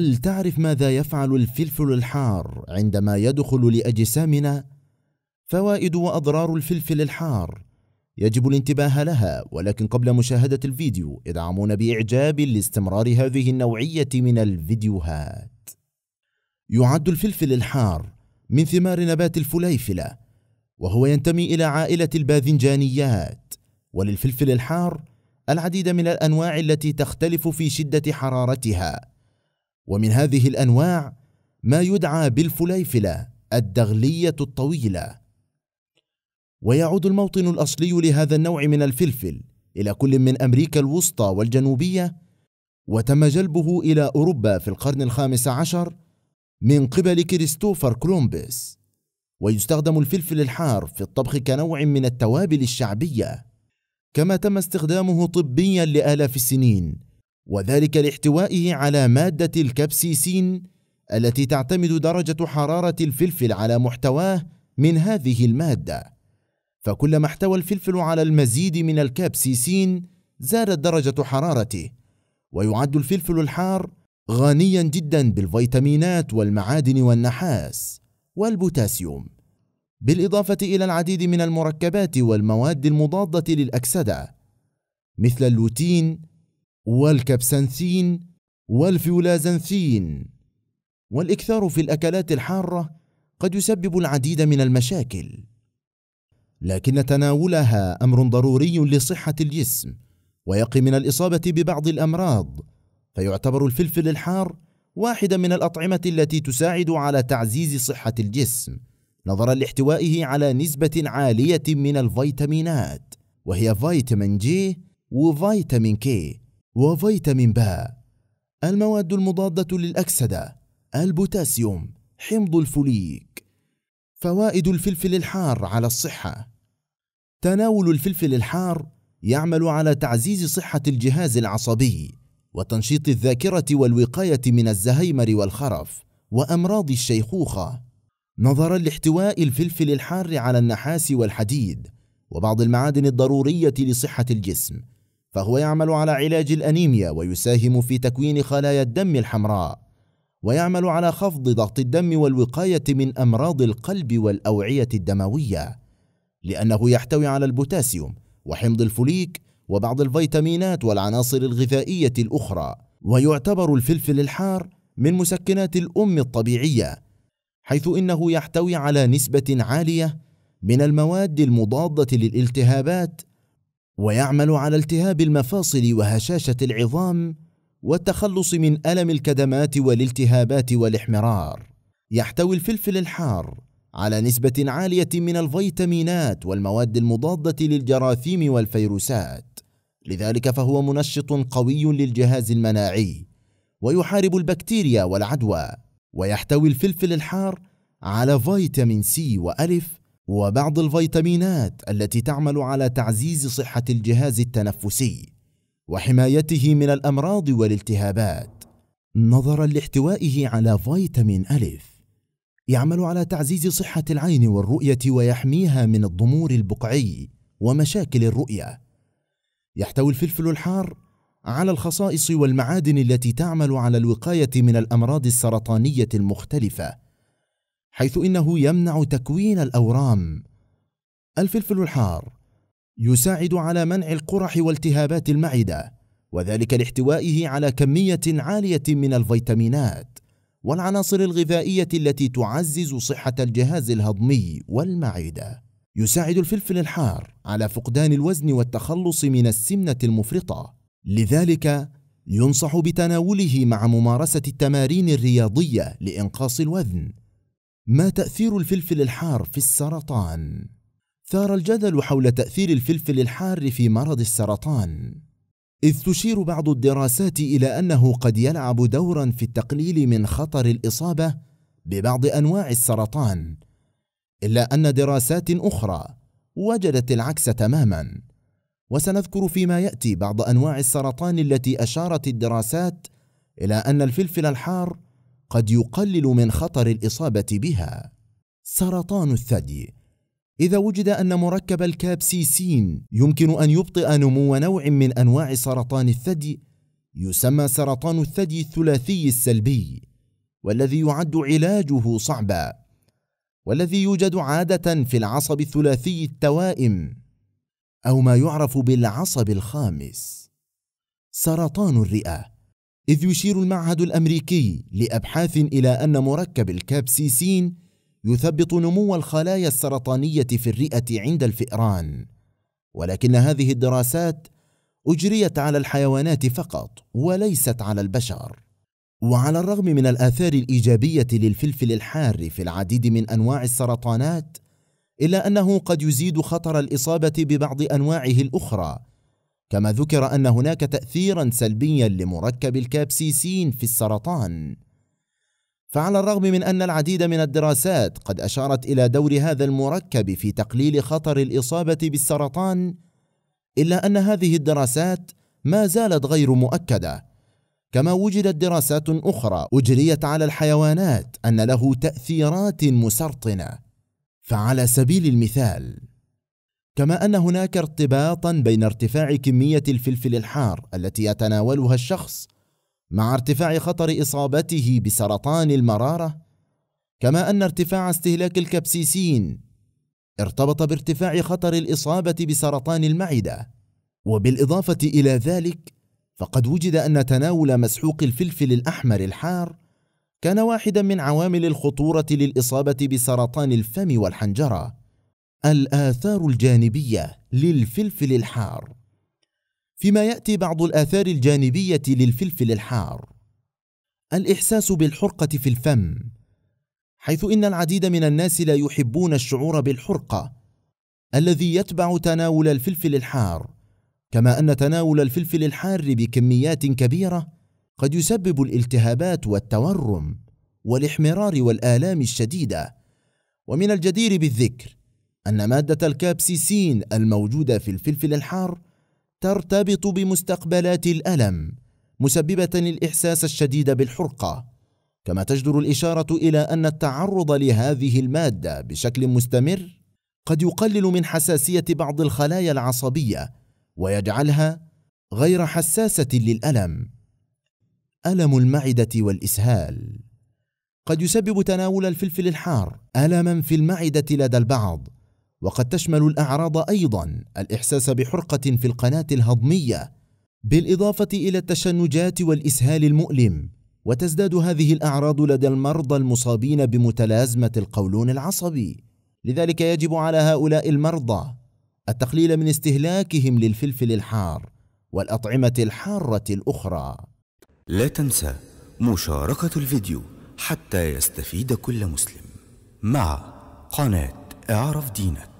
هل تعرف ماذا يفعل الفلفل الحار عندما يدخل لأجسامنا؟ فوائد وأضرار الفلفل الحار يجب الانتباه لها ولكن قبل مشاهدة الفيديو ادعمونا بإعجاب لاستمرار هذه النوعية من الفيديوهات يعد الفلفل الحار من ثمار نبات الفليفلة وهو ينتمي إلى عائلة الباذنجانيات وللفلفل الحار العديد من الأنواع التي تختلف في شدة حرارتها ومن هذه الانواع ما يدعى بالفليفله الدغليه الطويله ويعود الموطن الاصلي لهذا النوع من الفلفل الى كل من امريكا الوسطى والجنوبيه وتم جلبه الى اوروبا في القرن الخامس عشر من قبل كريستوفر كولومبس ويستخدم الفلفل الحار في الطبخ كنوع من التوابل الشعبيه كما تم استخدامه طبيا لالاف السنين وذلك لاحتوائه على مادة الكبسيسين التي تعتمد درجة حرارة الفلفل على محتواه من هذه المادة فكلما احتوى الفلفل على المزيد من الكبسيسين زادت درجة حرارته ويعد الفلفل الحار غنيا جدا بالفيتامينات والمعادن والنحاس والبوتاسيوم بالإضافة إلى العديد من المركبات والمواد المضادة للأكسدة مثل اللوتين والكبسنثين والفيولازنثين والإكثار في الأكلات الحارة قد يسبب العديد من المشاكل لكن تناولها أمر ضروري لصحة الجسم ويقي من الإصابة ببعض الأمراض فيعتبر الفلفل الحار واحدا من الأطعمة التي تساعد على تعزيز صحة الجسم نظرا لاحتوائه على نسبة عالية من الفيتامينات وهي فيتامين جي وفيتامين كي وفيتامين باء المواد المضادة للأكسدة البوتاسيوم حمض الفوليك فوائد الفلفل الحار على الصحة تناول الفلفل الحار يعمل على تعزيز صحة الجهاز العصبي وتنشيط الذاكرة والوقاية من الزهايمر والخرف وأمراض الشيخوخة نظرا لاحتواء الفلفل الحار على النحاس والحديد وبعض المعادن الضرورية لصحة الجسم فهو يعمل على علاج الأنيميا ويساهم في تكوين خلايا الدم الحمراء ويعمل على خفض ضغط الدم والوقاية من أمراض القلب والأوعية الدموية لأنه يحتوي على البوتاسيوم وحمض الفوليك وبعض الفيتامينات والعناصر الغذائية الأخرى ويعتبر الفلفل الحار من مسكنات الأم الطبيعية حيث إنه يحتوي على نسبة عالية من المواد المضادة للالتهابات ويعمل على التهاب المفاصل وهشاشه العظام والتخلص من الم الكدمات والالتهابات والاحمرار يحتوي الفلفل الحار على نسبه عاليه من الفيتامينات والمواد المضاده للجراثيم والفيروسات لذلك فهو منشط قوي للجهاز المناعي ويحارب البكتيريا والعدوى ويحتوي الفلفل الحار على فيتامين سي والف وبعض الفيتامينات التي تعمل على تعزيز صحة الجهاز التنفسي وحمايته من الأمراض والالتهابات نظرا لاحتوائه على فيتامين ألف يعمل على تعزيز صحة العين والرؤية ويحميها من الضمور البقعي ومشاكل الرؤية يحتوي الفلفل الحار على الخصائص والمعادن التي تعمل على الوقاية من الأمراض السرطانية المختلفة حيث إنه يمنع تكوين الأورام. الفلفل الحار يساعد على منع القرح والتهابات المعدة، وذلك لاحتوائه على كمية عالية من الفيتامينات والعناصر الغذائية التي تعزز صحة الجهاز الهضمي والمعدة. يساعد الفلفل الحار على فقدان الوزن والتخلص من السمنة المفرطة، لذلك ينصح بتناوله مع ممارسة التمارين الرياضية لإنقاص الوزن ما تأثير الفلفل الحار في السرطان؟ ثار الجدل حول تأثير الفلفل الحار في مرض السرطان، إذ تشير بعض الدراسات إلى أنه قد يلعب دورا في التقليل من خطر الإصابة ببعض أنواع السرطان، إلا أن دراسات أخرى وجدت العكس تماما، وسنذكر فيما يأتي بعض أنواع السرطان التي أشارت الدراسات إلى أن الفلفل الحار قد يقلل من خطر الإصابة بها سرطان الثدي إذا وجد أن مركب الكابسيسين يمكن أن يبطئ نمو نوع من أنواع سرطان الثدي يسمى سرطان الثدي الثلاثي السلبي والذي يعد علاجه صعبا والذي يوجد عادة في العصب الثلاثي التوائم أو ما يعرف بالعصب الخامس سرطان الرئة إذ يشير المعهد الأمريكي لأبحاث إلى أن مركب الكابسيسين يثبط نمو الخلايا السرطانية في الرئة عند الفئران، ولكن هذه الدراسات أجريت على الحيوانات فقط وليست على البشر. وعلى الرغم من الآثار الإيجابية للفلفل الحار في العديد من أنواع السرطانات، إلا أنه قد يزيد خطر الإصابة ببعض أنواعه الأخرى كما ذكر أن هناك تأثيرا سلبيا لمركب الكابسيسين في السرطان فعلى الرغم من أن العديد من الدراسات قد أشارت إلى دور هذا المركب في تقليل خطر الإصابة بالسرطان إلا أن هذه الدراسات ما زالت غير مؤكده كما وجدت دراسات أخرى أجريت على الحيوانات أن له تأثيرات مسرطنة، فعلى سبيل المثال، كما ان هناك ارتباطا بين ارتفاع كميه الفلفل الحار التي يتناولها الشخص مع ارتفاع خطر اصابته بسرطان المراره كما ان ارتفاع استهلاك الكبسيسين ارتبط بارتفاع خطر الاصابه بسرطان المعده وبالاضافه الى ذلك فقد وجد ان تناول مسحوق الفلفل الاحمر الحار كان واحدا من عوامل الخطوره للاصابه بسرطان الفم والحنجره الآثار الجانبية للفلفل الحار فيما يأتي بعض الآثار الجانبية للفلفل الحار الإحساس بالحرقة في الفم حيث إن العديد من الناس لا يحبون الشعور بالحرقة الذي يتبع تناول الفلفل الحار كما أن تناول الفلفل الحار بكميات كبيرة قد يسبب الالتهابات والتورم والإحمرار والآلام الشديدة ومن الجدير بالذكر أن مادة الكابسيسين الموجودة في الفلفل الحار ترتبط بمستقبلات الألم مسببة الإحساس الشديد بالحرقة كما تجدر الإشارة إلى أن التعرض لهذه المادة بشكل مستمر قد يقلل من حساسية بعض الخلايا العصبية ويجعلها غير حساسة للألم ألم المعدة والإسهال قد يسبب تناول الفلفل الحار ألما في المعدة لدى البعض وقد تشمل الأعراض أيضا الإحساس بحرقة في القناة الهضمية بالإضافة إلى التشنجات والإسهال المؤلم وتزداد هذه الأعراض لدى المرضى المصابين بمتلازمة القولون العصبي لذلك يجب على هؤلاء المرضى التقليل من استهلاكهم للفلفل الحار والأطعمة الحارة الأخرى لا تنسى مشاركة الفيديو حتى يستفيد كل مسلم مع قناه اعرف دينك